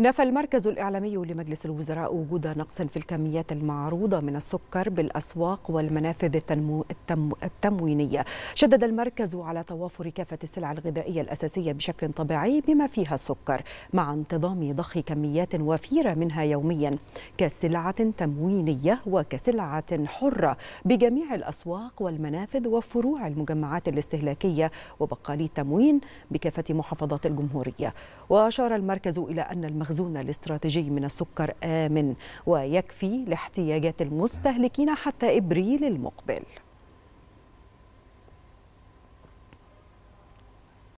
نفى المركز الإعلامي لمجلس الوزراء وجود نقص في الكميات المعروضة من السكر بالأسواق والمنافذ التنمو التموينية شدد المركز على توافر كافة السلع الغذائية الأساسية بشكل طبيعي بما فيها السكر مع انتظام ضخ كميات وفيرة منها يوميا كسلعة تموينية وكسلعة حرة بجميع الأسواق والمنافذ وفروع المجمعات الاستهلاكية وبقالي التموين بكافة محافظات الجمهورية وأشار المركز إلى أن المغ... المخزون الاستراتيجي من السكر آمن ويكفي لاحتياجات المستهلكين حتى إبريل المقبل